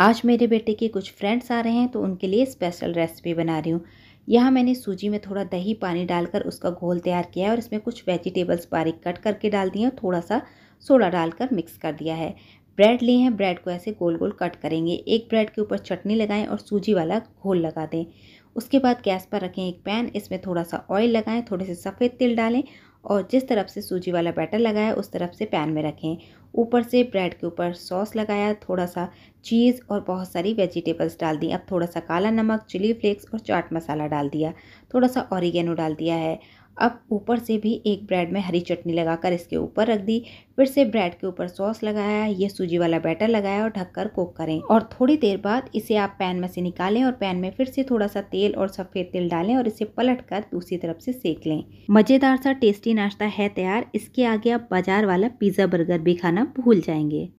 आज मेरे बेटे के कुछ फ्रेंड्स आ रहे हैं तो उनके लिए स्पेशल रेसिपी बना रही हूँ यहाँ मैंने सूजी में थोड़ा दही पानी डालकर उसका घोल तैयार किया है और इसमें कुछ वेजिटेबल्स बारीक कट करके डाल दिए और थोड़ा सा सोडा डालकर मिक्स कर दिया है ब्रेड लिए हैं ब्रेड को ऐसे गोल गोल कट करेंगे एक ब्रेड के ऊपर चटनी लगाएं और सूजी वाला घोल लगा दें उसके बाद गैस पर रखें एक पैन इसमें थोड़ा सा ऑयल लगाएं थोड़े से सफ़ेद तिल डालें और जिस तरफ से सूजी वाला बैटर लगाया उस तरफ से पैन में रखें ऊपर से ब्रेड के ऊपर सॉस लगाया थोड़ा सा चीज़ और बहुत सारी वेजिटेबल्स डाल दी अब थोड़ा सा काला नमक चिली फ्लेक्स और चाट मसाला डाल दिया थोड़ा सा ऑरिगेनो डाल दिया है अब ऊपर से भी एक ब्रेड में हरी चटनी लगाकर इसके ऊपर रख दी फिर से ब्रेड के ऊपर सॉस लगाया ये सूजी वाला बैटर लगाया और ढककर कुक करें और थोड़ी देर बाद इसे आप पैन में से निकालें और पैन में फिर से थोड़ा सा तेल और सफ़ेद तिल डालें और इसे पलट कर दूसरी तरफ से सेक लें मज़ेदार सा टेस्टी नाश्ता है तैयार इसके आगे आप बाजार वाला पिज़्ज़ा बर्गर भी खाना भूल जाएंगे